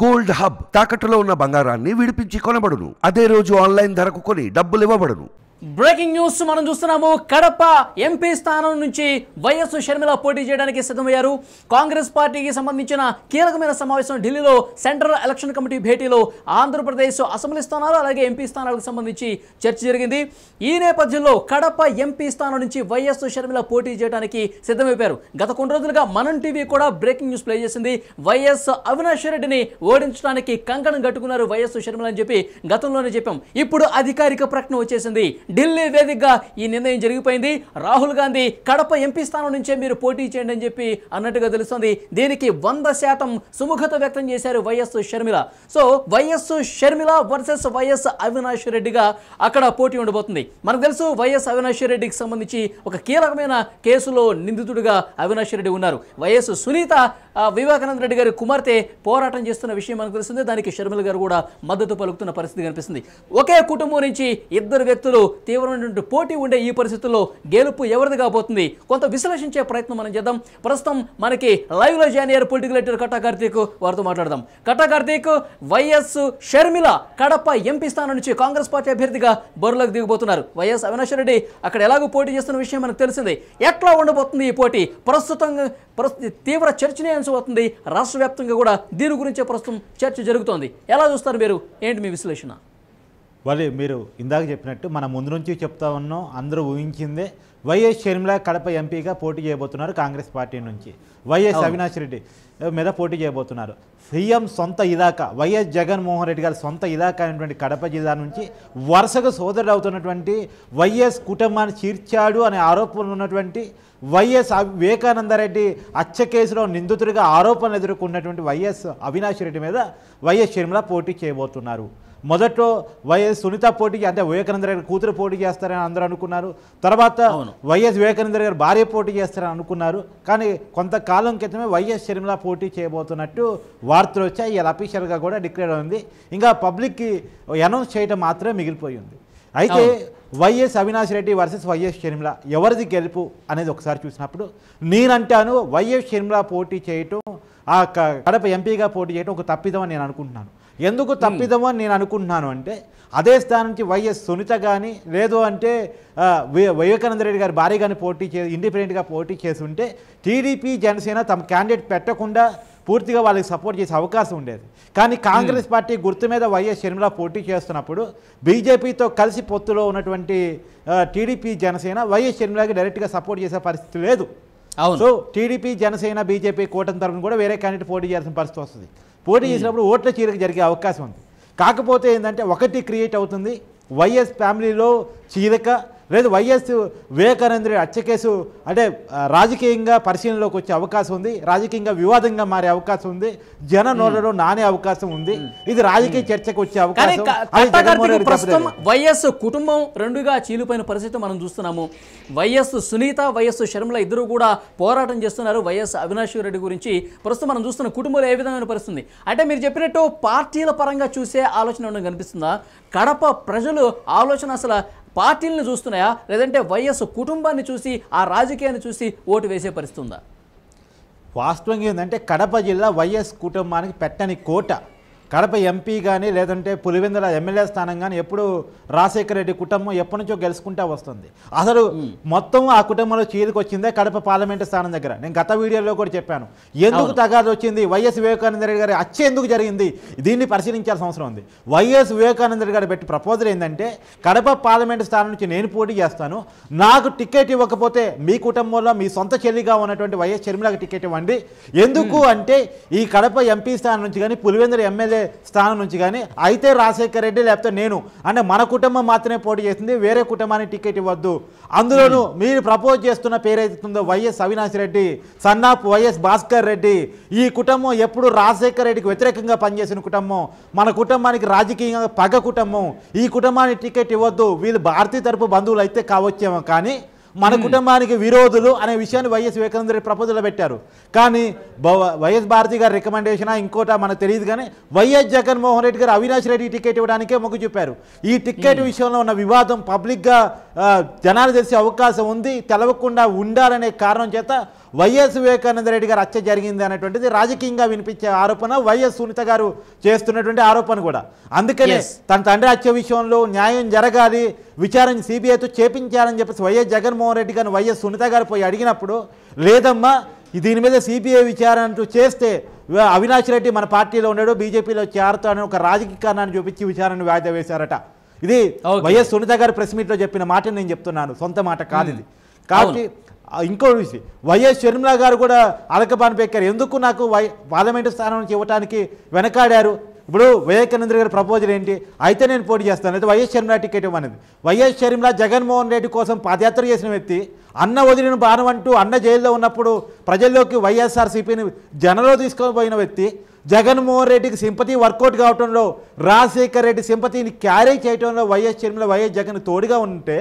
Gold hub తాకట్టులో ఉన్న బంగారాన్ని విడిపించి కొనబడును అదే రోజు ఆన్లైన్ ధరకు కొని డబ్బులు ఇవ్వబడును బ్రేకింగ్ న్యూస్ మనం చూస్తున్నాము కడప ఎంపీ స్థానం నుంచి వైఎస్ షర్మిల పోటీ చేయడానికి సిద్ధమయ్యారు కాంగ్రెస్ పార్టీకి సంబంధించిన కీలకమైన సమావేశం ఢిల్లీలో సెంట్రల్ ఎలక్షన్ కమిటీ భేటీలో ఆంధ్రప్రదేశ్ అసెంబ్లీ స్థానాలు అలాగే ఎంపీ స్థానాలకు సంబంధించి చర్చ జరిగింది ఈ నేపథ్యంలో కడప ఎంపీ స్థానం నుంచి వైఎస్ షర్మిల పోటీ చేయడానికి సిద్ధమైపోయారు గత కొన్ని రోజులుగా మనం టీవీ కూడా బ్రేకింగ్ న్యూస్ ప్లే చేసింది వైఎస్ అవినాష్ రెడ్డిని ఓడించడానికి కంకణం కట్టుకున్నారు వైఎస్ షర్మిల అని చెప్పి గతంలోనే చెప్పాం ఇప్పుడు అధికారిక ప్రకటన వచ్చేసింది ఢిల్లీ వేదికగా ఈ నిర్ణయం జరిగిపోయింది రాహుల్ గాంధీ కడప ఎంపీ స్థానం నుంచే మీరు పోటీ చేయండి అని చెప్పి అన్నట్టుగా తెలుస్తుంది దీనికి వంద శాతం సుముఖత వ్యక్తం చేశారు YS Sharmila so YS Sharmila versus YS Avinash రెడ్డిగా అక్కడ పోటీ ఉండబోతుంది మనకు తెలుసు వైఎస్ అవినాష్ రెడ్డికి సంబంధించి ఒక కీలకమైన కేసులో నిందితుడిగా అవినాష్ రెడ్డి ఉన్నారు వైఎస్ సునీత వివేకానంద రెడ్డి గారి కుమార్తె పోరాటం చేస్తున్న విషయం మనకు తెలుస్తుంది దానికి షర్మిల గారు కూడా మద్దతు పలుకుతున్న పరిస్థితి కనిపిస్తుంది ఒకే కుటుంబం నుంచి ఇద్దరు వ్యక్తులు తీవ్రమైనటువంటి పోటీ ఉండే ఈ పరిస్థితుల్లో గెలుపు ఎవరిది కాబోతుంది కొంత విశ్లేషించే ప్రయత్నం మనం చేద్దాం ప్రస్తుతం మనకి లైవ్లో జాయిన్ అయ్యారు పొలిటికల్ ఎడిటర్ కట్టా కార్తీక్ వారితో మాట్లాడదాం కట్టా కార్తీక్ వైఎస్ షర్మిల కడప ఎంపీ స్థానం నుంచి కాంగ్రెస్ పార్టీ అభ్యర్థిగా బరులకు దిగబోతున్నారు వైఎస్ అవినాష్ రెడ్డి అక్కడ ఎలాగో పోటీ చేస్తున్న విషయం మనకు తెలిసింది ఎట్లా ఉండబోతుంది ఈ పోటీ ప్రస్తుతం తీవ్ర చర్చనీయాంశం పెంచబోతుంది రాష్ట్ర వ్యాప్తంగా కూడా దీని గురించే ప్రస్తుతం చర్చ జరుగుతోంది ఎలా చూస్తారు మీరు ఏంటి మీ విశ్లేషణ మరి మీరు ఇందాక చెప్పినట్టు మనం ముందు నుంచి చెప్తా ఉన్నాం అందరూ ఊహించిందే వైఎస్ షర్మిల కడప ఎంపీగా పోటీ చేయబోతున్నారు కాంగ్రెస్ పార్టీ నుంచి వైఎస్ అవినాష్ రెడ్డి మీద పోటీ చేయబోతున్నారు సీఎం సొంత ఇదాక వైఎస్ జగన్మోహన్ రెడ్డి గారి సొంత ఇదాక అయినటువంటి కడప జిల్లా నుంచి వరుసగా సోదరుడు అవుతున్నటువంటి వైఎస్ కుటుంబాన్ని చీర్చాడు అనే ఆరోపణలు ఉన్నటువంటి వైఎస్ వివేకానందరెడ్డి హత్య కేసులో నిందితుడిగా ఆరోపణలు ఎదుర్కొన్నటువంటి వైఎస్ అవినాష్ రెడ్డి మీద వైఎస్ షర్మిల పోటీ చేయబోతున్నారు మొదట్లో వైఎస్ సునీత పోటీకి అంటే వివేకానంద గారి కూతురు పోటీ చేస్తారని అందరూ అనుకున్నారు తర్వాత వైఎస్ వివేకానంద గారు భార్య పోటీ చేస్తారని అనుకున్నారు కానీ కొంతకాలం క్రితమే వైఎస్ షర్మిల పోటీ చేయబోతున్నట్టు వార్తలు వచ్చాయి ఇలా అఫీషియల్గా కూడా డిక్లేర్ అయింది ఇంకా పబ్లిక్కి అనౌన్స్ చేయడం మాత్రమే మిగిలిపోయింది అయితే YS Avinash Reddy versus YS Sharmila ఎవరిది గెలుపు అనేది ఒకసారి చూసినప్పుడు నేనంటాను వైఎస్ షర్మిల పోటీ చేయటం ఆ కడప ఎంపీగా పోటీ చేయటం ఒక తప్పిదం అని నేను అనుకుంటున్నాను ఎందుకు తప్పిదము అని నేను అనుకుంటున్నాను అంటే అదే స్థానానికి వైఎస్ సునీత కానీ లేదు అంటే వివేకానంద రెడ్డి గారు భారీ కానీ పోటీ చే ఇండిపెండెంట్గా పోటీ చేసి ఉంటే టీడీపీ జనసేన తమ క్యాండిడేట్ పెట్టకుండా పూర్తిగా వాళ్ళకి సపోర్ట్ చేసే అవకాశం ఉండేది కానీ కాంగ్రెస్ పార్టీ గుర్తు మీద వైఎస్ షర్మిల పోటీ చేస్తున్నప్పుడు బీజేపీతో కలిసి పొత్తులో ఉన్నటువంటి టీడీపీ జనసేన వైఎస్ షర్మిలకి డైరెక్ట్గా సపోర్ట్ చేసే పరిస్థితి లేదు సో టీడీపీ జనసేన బీజేపీ కూటమి తరఫున కూడా వేరే క్యాండిడేట్ పోటీ చేయాల్సిన పరిస్థితి వస్తుంది పోటీ hmm. చేసినప్పుడు ఓట్ల చీరక జరిగే అవకాశం ఉంది కాకపోతే ఏంటంటే ఒకటి క్రియేట్ అవుతుంది వైఎస్ ఫ్యామిలీలో చీరక లేదు వైఎస్ వివేకానంద హత్య కేసు అంటే రాజకీయంగా పరిశీలనలోకి వచ్చే అవకాశం ఉంది రాజకీయంగా వివాదంగా మారే అవకాశం ఉంది జన నోడలో నానే అవకాశం ఉంది ఇది రాజకీయ చర్చకు వచ్చే అవకాశం ప్రస్తుతం వైఎస్ కుటుంబం రెండుగా చీలిపోయిన పరిస్థితి మనం చూస్తున్నాము వైఎస్ సునీత వైఎస్ శర్మల ఇద్దరు కూడా పోరాటం చేస్తున్నారు వైఎస్ అవినాష్ రెడ్డి గురించి ప్రస్తుతం మనం చూస్తున్న కుటుంబంలో ఏ విధమైన పరిస్థితుంది అంటే మీరు చెప్పినట్టు పార్టీల పరంగా చూసే ఆలోచన ఉండడం కనిపిస్తుందా కడప ప్రజలు ఆలోచన అసలు పార్టీలను చూస్తున్నాయా లేదంటే వైఎస్ కుటుంబాన్ని చూసి ఆ రాజకీయాన్ని చూసి ఓటు వేసే పరిస్థితుందా వాస్తవంగా ఏంటంటే కడప జిల్లా వైఎస్ కుటుంబానికి పెట్టని కోట కడప ఎంపీ కానీ లేదంటే పులివెందుల ఎమ్మెల్యే స్థానం కానీ ఎప్పుడు రాజశేఖర రెడ్డి కుటుంబం ఎప్పటి నుంచో గెలుచుకుంటే వస్తుంది అసలు మొత్తం ఆ కుటుంబంలో వచ్చిందే కడప పార్లమెంట్ స్థానం దగ్గర నేను గత వీడియోలో కూడా చెప్పాను ఎందుకు తగాదు వచ్చింది వైఎస్ వివేకానంద రెడ్డి గారి అచ్చ ఎందుకు జరిగింది దీన్ని పరిశీలించాల్సిన అవసరం ఉంది వైఎస్ వివేకానంద రెడ్డి గారు పెట్టి ప్రపోజల్ ఏంటంటే కడప పార్లమెంట్ స్థానం నుంచి నేను పోటీ చేస్తాను నాకు టికెట్ ఇవ్వకపోతే మీ కుటుంబంలో మీ సొంత చెల్లిగా ఉన్నటువంటి వైఎస్ షర్మిలకు టికెట్ ఇవ్వండి ఎందుకు అంటే ఈ కడప ఎంపీ స్థానం నుంచి కానీ పులివెందుల ఎమ్మెల్యే ఎమ్మెల్యే స్థానం నుంచి కానీ అయితే రాజశేఖర్ రెడ్డి లేకపోతే నేను అంటే మన కుటుంబం మాత్రమే పోటీ చేసింది వేరే కుటుంబానికి టికెట్ ఇవ్వద్దు అందులోనూ hmm. మీరు ప్రపోజ్ చేస్తున్న పేరు ఉందో YS Avinash Reddy son of YS Bhaskar Reddy ఈ కుటుంబం ఎప్పుడు రాజశేఖర్ రెడ్డికి వ్యతిరేకంగా పనిచేసిన కుటుంబం మన కుటుంబానికి రాజకీయంగా పగ కుటుంబం ఈ కుటుంబానికి టికెట్ ఇవ్వద్దు వీళ్ళు భారతీయ తరపు బంధువులు అయితే కావచ్చేమో కానీ మన కుటుంబానికి విరోధులు అనే విషయాన్ని వైఎస్ వివేకానంద రెడ్డి ప్రపోజల్లో పెట్టారు కానీ వైఎస్ భారతి గారి రికమెండేషన్ ఇంకోట మనకు తెలియదు కానీ వైఎస్ జగన్మోహన్ రెడ్డి గారు అవినాష్ రెడ్డి టికెట్ ఇవ్వడానికే మొగ్గు చూపారు ఈ టికెట్ విషయంలో ఉన్న వివాదం పబ్లిక్గా జనాలు తెలిసే అవకాశం ఉంది తెలవకుండా ఉండాలనే కారణం చేత వైఎస్ వివేకానంద రెడ్డి గారు హత్య జరిగింది అనేటువంటిది రాజకీయంగా వినిపించే ఆరోపణ వైఎస్ సునీత గారు చేస్తున్నటువంటి ఆరోపణ కూడా అందుకనే తన తండ్రి హత్య విషయంలో న్యాయం జరగాలి విచారణ సిబిఐతో చేపించాలని చెప్పేసి వైఎస్ జగన్మోహన్ రెడ్డి గారిని వైఎస్ సునీత గారు పోయి అడిగినప్పుడు లేదమ్మా దీని మీద సిబిఐ విచారణ చేస్తే అవినాష్ రెడ్డి మన పార్టీలో ఉన్నాడు బీజేపీలో చేరుతాడని ఒక రాజకీయ కారణాన్ని చూపించి విచారణ వాయిదా వేశారట ఇది వైఎస్ సునీత గారు ప్రెస్ మీట్లో చెప్పిన మాట నేను చెప్తున్నాను సొంత మాట కాదు ఇది hmm. కాబట్టి ఇంకో విషయం వైఎస్ షర్మిలా గారు కూడా అలకబాన్ పెక్కారు ఎందుకు నాకు వై పార్లమెంటు స్థానం నుంచి ఇవ్వడానికి వెనకాడారు ఇప్పుడు వివేకానంద గారి ప్రపోజల్ ఏంటి అయితే నేను పోటీ చేస్తాను అయితే వైఎస్ షర్మిలా టికెట్ ఇవ్వనేది వైఎస్ షర్మిలా జగన్మోహన్ రెడ్డి కోసం పాదయాత్ర చేసిన వ్యక్తి అన్న వదిలిన బాణమంటూ అంటూ అన్న జైల్లో ఉన్నప్పుడు ప్రజల్లోకి వైఎస్ఆర్సీపీని జనలో తీసుకొని వ్యక్తి జగన్మోహన్ రెడ్డికి సింపతి వర్కౌట్ కావడంలో రాజశేఖర్ రెడ్డి సింపతిని క్యారీ చేయడంలో వైఎస్ షర్మిలా వైఎస్ జగన్ తోడుగా ఉంటే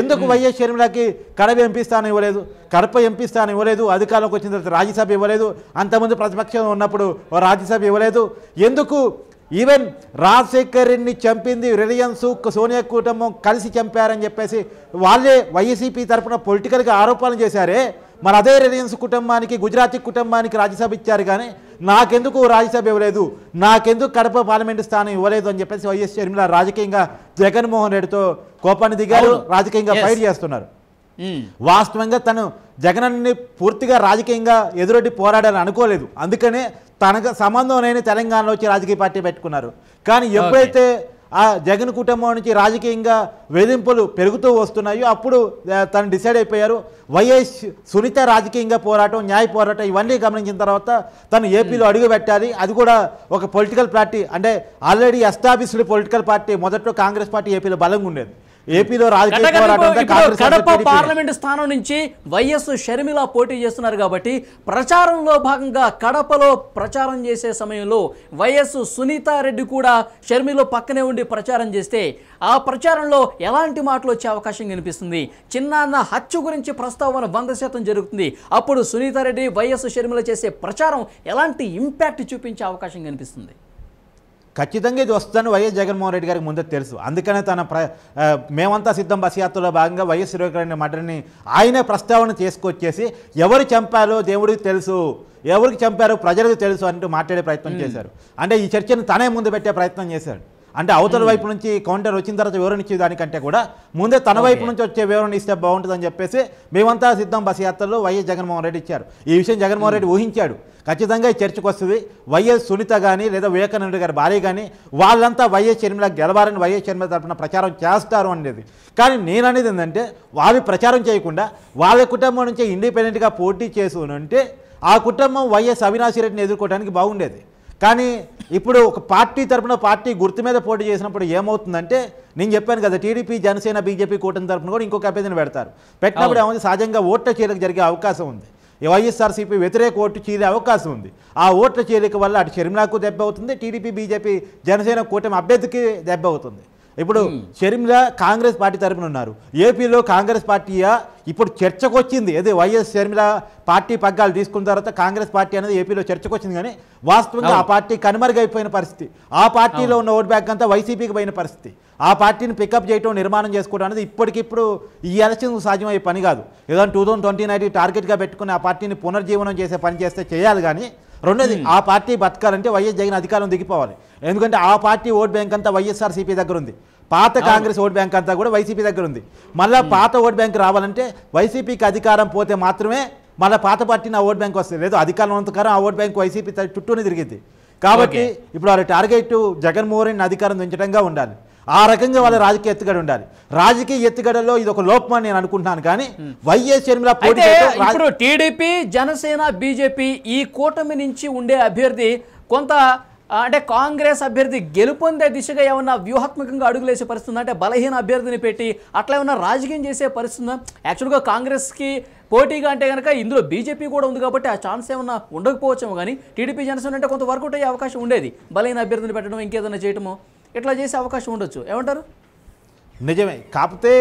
ఎందుకు వైఎస్ షర్మిలాకి కడప ఎంపీ స్థానం ఇవ్వలేదు కడప ఎంపీ స్థానం ఇవ్వలేదు అధికారంలోకి వచ్చిన తర్వాత రాజ్యసభ ఇవ్వలేదు అంతకుముందు ప్రతిపక్షం ఉన్నప్పుడు రాజ్యసభ ఇవ్వలేదు ఎందుకు ఈవెన్ రాజశేఖర్ రెడ్డిని చంపింది రిలయన్స్ సోనియా కుటుంబం కలిసి చంపారని చెప్పేసి వాళ్ళే వైసీపీ తరఫున పొలిటికల్గా ఆరోపణలు చేశారే మరి అదే రిలయన్స్ కుటుంబానికి గుజరాతీ కుటుంబానికి రాజ్యసభ ఇచ్చారు కానీ నాకెందుకు రాజ్యసభ ఇవ్వలేదు నాకెందుకు కడప పార్లమెంటు స్థానం ఇవ్వలేదు అని చెప్పేసి వైఎస్ షర్మిల రాజకీయంగా జగన్మోహన్ రెడ్డితో కోపాన్ని దిగారు రాజకీయంగా ఫైర్ చేస్తున్నారు hmm. వాస్తవంగా తను జగన్ పూర్తిగా రాజకీయంగా ఎదురొడ్డి పోరాడాలని అనుకోలేదు అందుకనే తనకు సంబంధం లేని తెలంగాణలో వచ్చి రాజకీయ పార్టీ పెట్టుకున్నారు కానీ ఎప్పుడైతే ఆ జగన్ కుటుంబం నుంచి రాజకీయంగా వేధింపులు పెరుగుతూ వస్తున్నాయో అప్పుడు తను డిసైడ్ అయిపోయారు వైఎస్ సునీత రాజకీయంగా పోరాటం న్యాయ పోరాటం ఇవన్నీ గమనించిన తర్వాత తను ఏపీలో అడుగు పెట్టాలి అది కూడా ఒక పొలిటికల్ పార్టీ అంటే ఆల్రెడీ ఎస్టాబ్లిష్డ్ పొలిటికల్ పార్టీ మొదట్లో కాంగ్రెస్ పార్టీ ఏపీలో బలంగా ఉండేది ఏపీలో కడప పార్లమెంటు స్థానం నుంచి వైఎస్ షర్మిల పోటీ చేస్తున్నారు కాబట్టి ప్రచారంలో భాగంగా కడపలో ప్రచారం చేసే సమయంలో వైఎస్ సునీతారెడ్డి కూడా షర్మిల పక్కనే ఉండి ప్రచారం చేస్తే ఆ ప్రచారంలో ఎలాంటి మాటలు వచ్చే అవకాశం కనిపిస్తుంది చిన్నాన్న హత్య గురించి ప్రస్తావన వంద శాతం జరుగుతుంది అప్పుడు సునీతారెడ్డి వైఎస్ షర్మిల చేసే ప్రచారం ఎలాంటి ఇంపాక్ట్ చూపించే అవకాశం కనిపిస్తుంది ఖచ్చితంగా ఇది వస్తుందని వైఎస్ జగన్మోహన్ రెడ్డి గారికి ముందే తెలుసు అందుకనే తన ప్ర మేమంతా సిద్ధం బస్ యాత్రలో భాగంగా వైఎస్ రెడ్డి మటర్ని ఆయనే ప్రస్తావన చేసుకొచ్చేసి ఎవరు చంపారో దేవుడికి తెలుసు ఎవరికి చంపారో ప్రజలకు తెలుసు అంటూ మాట్లాడే ప్రయత్నం చేశారు అంటే ఈ చర్చను తనే ముందు పెట్టే ప్రయత్నం చేశాడు అంటే అవతల వైపు నుంచి కౌంటర్ వచ్చిన తర్వాత వివరణ ఇచ్చే దానికంటే కూడా ముందే తన వైపు నుంచి వచ్చే వివరణ ఇస్తే బాగుంటుందని చెప్పేసి మేమంతా సిద్ధం బస్ యాత్రలో వైఎస్ జగన్మోహన్ రెడ్డి ఇచ్చారు ఈ విషయం జగన్మోహన్ రెడ్డి ఊహించాడు ఖచ్చితంగా ఈ చర్చకు వస్తుంది వైఎస్ సునీత కానీ లేదా వివేకానంద గారి భార్య కానీ వాళ్ళంతా వైఎస్ షర్మిల గెలవాలని వైఎస్ షర్మిల తరఫున ప్రచారం చేస్తారు అనేది కానీ నేను అనేది ఏంటంటే వాళ్ళు ప్రచారం చేయకుండా వాళ్ళ కుటుంబం నుంచే ఇండిపెండెంట్గా పోటీ చేసుకుని ఉంటే ఆ కుటుంబం వైఎస్ అవినాశి రెడ్డిని ఎదుర్కోవడానికి బాగుండేది కానీ ఇప్పుడు ఒక పార్టీ తరఫున పార్టీ గుర్తు మీద పోటీ చేసినప్పుడు ఏమవుతుందంటే నేను చెప్పాను కదా టీడీపీ జనసేన బీజేపీ కూటమి తరఫున కూడా ఇంకొక అభ్యర్థిని పెడతారు పెట్టినప్పుడు ఏమైంది సహజంగా ఓట్ల చీలిక జరిగే అవకాశం ఉంది వైఎస్ఆర్సీపీ వ్యతిరేక ఓటు చీరే అవకాశం ఉంది ఆ ఓట్ల చీలిక వల్ల అటు షర్మిలాకు దెబ్బ అవుతుంది టీడీపీ బీజేపీ జనసేన కూటమి అభ్యర్థికి దెబ్బ అవుతుంది ఇప్పుడు షర్మిల కాంగ్రెస్ పార్టీ తరపున ఉన్నారు ఏపీలో కాంగ్రెస్ పార్టీ ఇప్పుడు చర్చకు వచ్చింది అదే వైఎస్ షర్మిల పార్టీ పగ్గాలు తీసుకున్న తర్వాత కాంగ్రెస్ పార్టీ అనేది ఏపీలో చర్చకు వచ్చింది కానీ వాస్తవంగా ఆ పార్టీ కనుమరుగైపోయిన పరిస్థితి ఆ పార్టీలో ఉన్న ఓటు బ్యాక్ అంతా వైసీపీకి పోయిన పరిస్థితి ఆ పార్టీని పికప్ చేయటం నిర్మాణం చేసుకోవడం అనేది ఇప్పటికిప్పుడు ఈ ఎలక్షన్ సాధ్యమయ్యే పని కాదు ఏదైనా టూ థౌసండ్ ట్వంటీ నైన్ టార్గెట్గా పెట్టుకుని ఆ పార్టీని పునర్జీవనం చేసే పని చేస్తే చేయాలి కానీ రెండోది ఆ పార్టీ బతకాలంటే వైఎస్ జగన్ అధికారం దిగిపోవాలి ఎందుకంటే ఆ పార్టీ ఓట్ బ్యాంక్ అంతా వైఎస్ఆర్సీపీ దగ్గర ఉంది పాత కాంగ్రెస్ ఓట్ బ్యాంక్ అంతా కూడా వైసీపీ దగ్గర ఉంది మళ్ళీ పాత ఓట్ బ్యాంక్ రావాలంటే వైసీపీకి అధికారం పోతే మాత్రమే మళ్ళీ పాత పార్టీ నా ఓట్ బ్యాంక్ వస్తుంది లేదు అధికారం అంతకారం ఆ ఓట్ బ్యాంక్ వైసీపీ చుట్టూనే తిరిగింది కాబట్టి ఇప్పుడు వాళ్ళ టార్గెట్ జగన్మోహన్ అధికారం దించడంగా ఉండాలి ఆ రకంగా వాళ్ళ రాజకీయ ఎత్తుగడ ఉండాలి రాజకీయ ఎత్తుగడలో ఇది ఒక లోపం అని నేను అనుకుంటున్నాను కానీ వైఎస్ ఇప్పుడు టీడీపీ జనసేన బీజేపీ ఈ కూటమి నుంచి ఉండే అభ్యర్థి కొంత అంటే కాంగ్రెస్ అభ్యర్థి గెలుపొందే దిశగా ఏమన్నా వ్యూహాత్మకంగా అడుగులేసే పరిస్థితుంది అంటే బలహీన అభ్యర్థిని పెట్టి అట్లా ఏమన్నా రాజకీయం చేసే పరిస్థితుందా యాక్చువల్గా కాంగ్రెస్కి పోటీగా అంటే కనుక ఇందులో బీజేపీ కూడా ఉంది కాబట్టి ఆ ఛాన్స్ ఏమన్నా ఉండకపోవచ్చేమో కానీ టీడీపీ జనసేన అంటే కొంత వర్క్ అయ్యే అవకాశం ఉండేది బలహీన అభ్యర్థిని పెట్టడం ఇంకేదైనా చేయటము ఇట్లా చేసే అవకాశం ఉండొచ్చు ఏమంటారు నిజమే కాకపోతే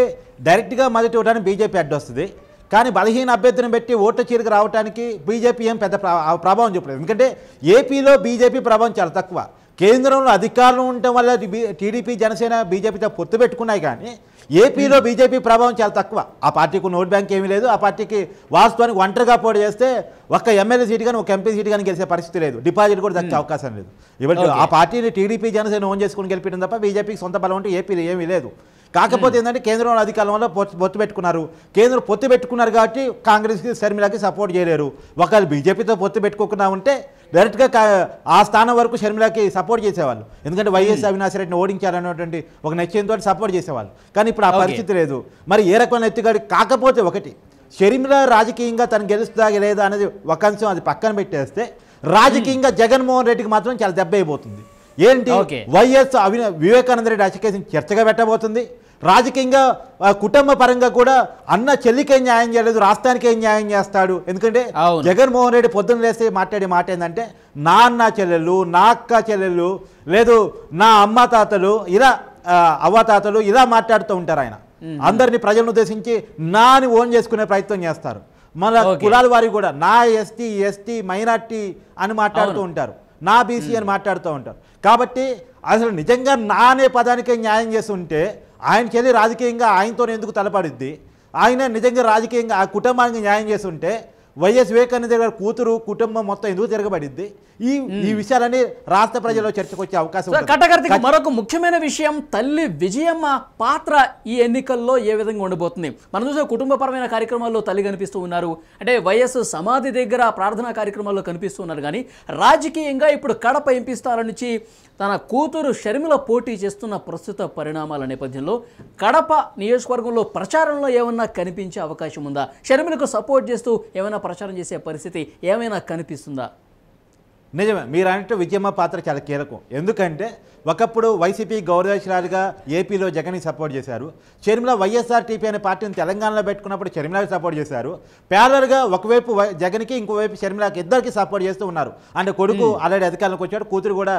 డైరెక్ట్గా మొదటి ఇవ్వడానికి బీజేపీ వస్తుంది కానీ బలహీన అభ్యర్థిని పెట్టి ఓట్ల చీరకు రావడానికి బీజేపీ ఏం పెద్ద ప్రభావం చూపలేదు ఎందుకంటే ఏపీలో బీజేపీ ప్రభావం చాలా తక్కువ కేంద్రంలో అధికారులు ఉండటం వల్ల టీడీపీ జనసేన బీజేపీతో పొత్తు పెట్టుకున్నాయి కానీ ఏపీలో బీజేపీ ప్రభావం చాలా తక్కువ ఆ పార్టీకి నోట్ బ్యాంక్ ఏమీ లేదు ఆ పార్టీకి వాస్తవానికి ఒంటరిగా పోటీ చేస్తే ఒక్క ఎమ్మెల్యే సీట్ కానీ ఒక ఎంపీ సీట్ కానీ గెలిచే పరిస్థితి లేదు డిపాజిట్ కూడా దక్కే అవకాశం లేదు ఇవాళ ఆ పార్టీని టీడీపీ జనసేన ఓన్ చేసుకుని గెలిపించడం తప్ప బీజేపీకి సొంత బలం ఉంటే ఏపీలో ఏమీ లేదు కాకపోతే ఏంటంటే కేంద్రంలో అధికారంలో పొత్తు పెట్టుకున్నారు కేంద్రం పొత్తు పెట్టుకున్నారు కాబట్టి కాంగ్రెస్కి షర్మిలకి సపోర్ట్ చేయలేరు ఒకవేళ బీజేపీతో పొత్తు పెట్టుకోకుండా ఉంటే డైరెక్ట్గా ఆ స్థానం వరకు షర్మిలకి సపోర్ట్ చేసేవాళ్ళు ఎందుకంటే వైఎస్ అవినాశ్ రెడ్డిని ఓడించాలనేటువంటి ఒక నిశ్చయంతో సపోర్ట్ చేసేవాళ్ళు కానీ ఇప్పుడు ఆ పరిస్థితి లేదు మరి ఏ రకమైన ఎత్తుగాడి కాకపోతే ఒకటి షర్మిల రాజకీయంగా తను గెలుస్తా లేదా అనేది ఒక అంశం అది పక్కన పెట్టేస్తే రాజకీయంగా hmm. జగన్మోహన్ రెడ్డికి మాత్రం చాలా దెబ్బ అయిపోతుంది ఏంటి వైఎస్ అవిన వివేకానంద రెడ్డి హత్య చర్చగా పెట్టబోతుంది రాజకీయంగా కుటుంబ పరంగా కూడా అన్న చెల్లికి ఏం న్యాయం చేయలేదు రాష్ట్రానికి ఏం న్యాయం చేస్తాడు ఎందుకంటే జగన్మోహన్ రెడ్డి పొద్దున్న లేస్తే మాట్లాడే మాట ఏంటంటే నా అన్న చెల్లెళ్ళు నా అక్క చెల్లెళ్ళు లేదు నా అమ్మ తాతలు ఇలా అవ్వాతాతలు ఇలా మాట్లాడుతూ ఉంటారు ఆయన అందరినీ ప్రజలను ఉద్దేశించి నా అని ఓన్ చేసుకునే ప్రయత్నం చేస్తారు మన కులాల వారి కూడా నా ఎస్టీ ఎస్టీ మైనార్టీ అని మాట్లాడుతూ ఉంటారు నా బీసీ అని మాట్లాడుతూ ఉంటారు కాబట్టి అసలు నిజంగా నా అనే పదానికే న్యాయం చేసి ఉంటే ఆయనకి రాజకీయంగా ఆయనతో ఎందుకు తలపడుద్ది ఆయన నిజంగా రాజకీయంగా ఆ కుటుంబానికి న్యాయం చేసి ఉంటే వైఎస్ వివేకానంద గారి కూతురు కుటుంబం మొత్తం ఎందుకు తిరగబడింది ఈ ఈ విషయాలన్నీ రాష్ట్ర ప్రజల్లో చర్చకు వచ్చే అవకాశం కటకర్తికి మరొక ముఖ్యమైన విషయం తల్లి విజయమ్మ పాత్ర ఈ ఎన్నికల్లో ఏ విధంగా ఉండబోతుంది మనం చూసే కుటుంబపరమైన కార్యక్రమాల్లో తల్లి కనిపిస్తూ ఉన్నారు అంటే వైఎస్ సమాధి దగ్గర ప్రార్థనా కార్యక్రమాల్లో కనిపిస్తున్నారు కానీ రాజకీయంగా ఇప్పుడు కడప ఎంపీ నుంచి తన కూతురు షర్మిల పోటీ చేస్తున్న ప్రస్తుత పరిణామాల నేపథ్యంలో కడప నియోజకవర్గంలో ప్రచారంలో ఏమన్నా కనిపించే అవకాశం ఉందా షర్మిలకు సపోర్ట్ చేస్తూ ఏమైనా ప్రచారం చేసే పరిస్థితి ఏమైనా కనిపిస్తుందా నిజమే మీరు అన్నట్టు విజయమ్మ పాత్ర చాలా కీలకం ఎందుకంటే ఒకప్పుడు వైసీపీ గౌరవశాలుగా ఏపీలో జగన్ని సపోర్ట్ చేశారు చర్మిల వైఎస్ఆర్టీపీ అనే పార్టీని తెలంగాణలో పెట్టుకున్నప్పుడు చర్మిలాకి సపోర్ట్ చేశారు ప్యారలర్గా ఒకవైపు జగన్కి ఇంకోవైపు చర్మిలాకి ఇద్దరికి సపోర్ట్ చేస్తూ ఉన్నారు అంటే కొడుకు ఆల్రెడీ అధికారంలోకి వచ్చాడు కూతురు కూడా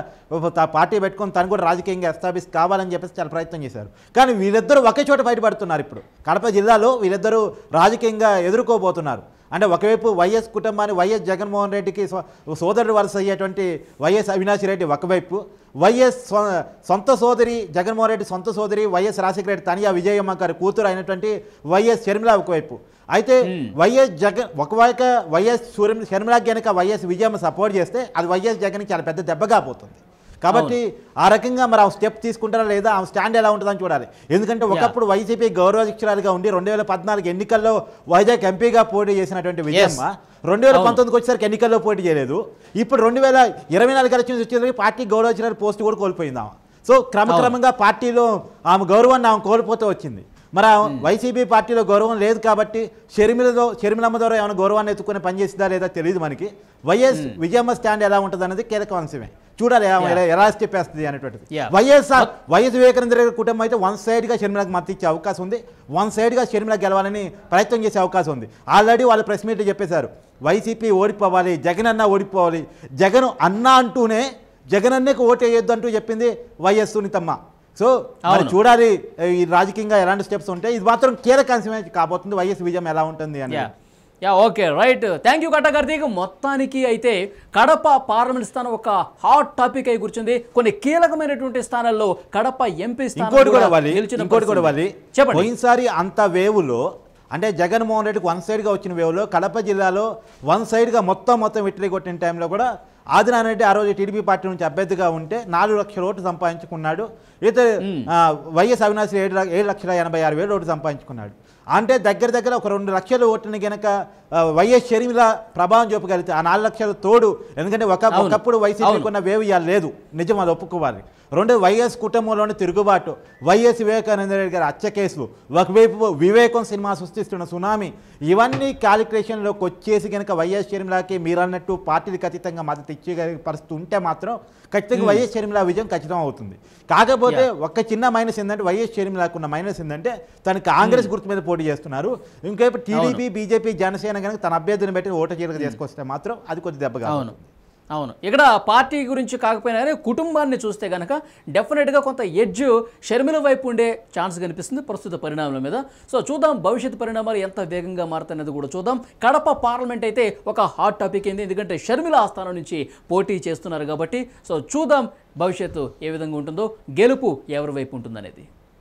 పార్టీ పెట్టుకొని తను కూడా రాజకీయంగా ఎస్టాబ్లిష్ కావాలని చెప్పేసి చాలా ప్రయత్నం చేశారు కానీ వీళ్ళిద్దరూ ఒకే చోట బయటపడుతున్నారు ఇప్పుడు కడప జిల్లాలో వీళ్ళిద్దరూ రాజకీయంగా ఎదుర్కోబోతున్నారు అంటే ఒకవైపు వైఎస్ కుటుంబాన్ని వైఎస్ జగన్మోహన్ రెడ్డికి సోదరుడు వరుస అయ్యేటువంటి వైఎస్ అవినాష్ రెడ్డి ఒకవైపు వైఎస్ సొంత సోదరి జగన్మోహన్ రెడ్డి సొంత సోదరి వైఎస్ రాజశేఖర రెడ్డి తనియా విజయమ్మ గారి కూతురు అయినటువంటి వైఎస్ షర్మిల ఒకవైపు అయితే వైఎస్ జగన్ ఒకవైపు వైఎస్ షర్మిల కనుక వైఎస్ విజయమ్మ సపోర్ట్ చేస్తే అది వైఎస్ జగన్కి చాలా పెద్ద దెబ్బగా పోతుంది కాబట్టి ఆ రకంగా మరి ఆమె స్టెప్ తీసుకుంటారా లేదా ఆమె స్టాండ్ ఎలా ఉంటుందని చూడాలి ఎందుకంటే ఒకప్పుడు వైసీపీ గౌరవాధ్యక్షురాలుగా ఉండి రెండు వేల పద్నాలుగు ఎన్నికల్లో వైజాగ్ ఎంపీగా పోటీ చేసినటువంటి విజయమ్మ రెండు వేల పంతొమ్మిదికి వచ్చేసరికి ఎన్నికల్లో పోటీ చేయలేదు ఇప్పుడు రెండు వేల ఇరవై నాలుగు ఎలక్షన్స్ వచ్చేసరికి పార్టీ గౌరవాధ్యురాలు పోస్ట్ కూడా కోల్పోయిందా సో క్రమక్రమంగా పార్టీలో ఆమె గౌరవాన్ని ఆమె కోల్పోతూ వచ్చింది మరి hmm. వైసీపీ పార్టీలో గౌరవం లేదు కాబట్టి షర్మిలతో షర్మిలమ్మ ద్వారా ఏమైనా గౌరవాన్ని ఎత్తుకునే పనిచేసిందా లేదా తెలియదు మనకి వైఎస్ hmm. విజయమ్మ స్టాండ్ ఎలా ఉంటుంది అనేది కీలక అంశమే చూడాలి ఎలా చెప్పేస్తుంది అనేటువంటిది వైఎస్ఆర్ వైఎస్ వివేకానంద రెడ్డి కుటుంబం అయితే వన్ సైడ్గా షర్మిలకు మద్దతు ఇచ్చే అవకాశం ఉంది వన్ సైడ్గా షర్మిల గెలవాలని ప్రయత్నం చేసే అవకాశం ఉంది ఆల్రెడీ వాళ్ళు ప్రెస్ మీట్లో చెప్పేశారు వైసీపీ ఓడిపోవాలి జగన్ అన్న ఓడిపోవాలి జగన్ అన్న అంటూనే జగన్ అన్నకు వేయొద్దు అంటూ చెప్పింది వైఎస్ సునీతమ్మ సో మరి చూడాలి ఈ రాజకీయంగా ఎలాంటి స్టెప్స్ ఉంటాయి ఇది మాత్రం కీలక అంశమే కాబోతుంది వైఎస్ విజయం ఎలా ఉంటుంది అని yeah okay right thank you Katta Karthik మొత్తానికి అయితే కడప పార్లమెంట్ స్థానం ఒక హాట్ టాపిక్ అయి కూర్చుంది కొన్ని కీలకమైనటువంటి స్థానాల్లో కడప ఎంపీ స్థానం చెప్పండి అంత వేవులో అంటే జగన్మోహన్ రెడ్డికి వన్ సైడ్గా వచ్చిన వేవులో కడప జిల్లాలో వన్ సైడ్గా మొత్తం మొత్తం విట్రీ కొట్టిన టైంలో కూడా ఆదినారాయణ రెడ్డి ఆ రోజు టీడీపీ పార్టీ నుంచి అభ్యర్థిగా ఉంటే నాలుగు లక్షల ఓట్లు సంపాదించుకున్నాడు అయితే hmm. వైఎస్ అవినాశ్ ఏడు ఏడు లక్షల ఎనభై ఆరు వేలు ఓట్లు సంపాదించుకున్నాడు అంటే దగ్గర దగ్గర ఒక రెండు లక్షలు ఓటుని గనక వైఎస్ షర్మిల ప్రభావం చూపగలిగితే ఆ నాలుగు లక్షల తోడు ఎందుకంటే ఒక ఒకప్పుడు వైసీపీకి ఉన్న వేవ్ లేదు నిజం అది ఒప్పుకోవాలి రెండు వైఎస్ కుటుంబంలోని తిరుగుబాటు వైఎస్ వివేకానంద రెడ్డి గారి హత్య కేసులు ఒకవైపు వివేకం సినిమా సృష్టిస్తున్న సునామీ ఇవన్నీ క్యాలిక్యులేషన్లోకి వచ్చేసి కనుక వైఎస్ షర్మిలాకి మీరన్నట్టు పార్టీలు ఖచ్చితంగా మద్దతు ఇచ్చే పరిస్థితి ఉంటే మాత్రం ఖచ్చితంగా వైఎస్ షర్మిల విజయం ఖచ్చితం అవుతుంది కాకపోతే ఒక చిన్న మైనస్ ఏంటంటే వైఎస్ ఉన్న మైనస్ ఏంటంటే తను కాంగ్రెస్ గుర్తు మీద పోటీ చేస్తున్నారు ఇంకేపు టీడీపీ బీజేపీ జనసేన కనుక తన అభ్యర్థిని బట్టి ఓటు చీలక చేసుకొస్తే మాత్రం అది కొద్ది దెబ్బగా అవును అవును ఇక్కడ పార్టీ గురించి కాకపోయినా కానీ కుటుంబాన్ని చూస్తే కనుక డెఫినెట్గా కొంత ఎడ్జ్ షర్మిల వైపు ఉండే ఛాన్స్ కనిపిస్తుంది ప్రస్తుత పరిణామాల మీద సో చూద్దాం భవిష్యత్ పరిణామాలు ఎంత వేగంగా మారుతున్నది కూడా చూద్దాం కడప పార్లమెంట్ అయితే ఒక హాట్ టాపిక్ అయింది ఎందుకంటే షర్మిల ఆస్థానం నుంచి పోటీ చేస్తున్నారు కాబట్టి సో చూద్దాం భవిష్యత్తు ఏ విధంగా ఉంటుందో గెలుపు ఎవరి వైపు ఉంటుందనేది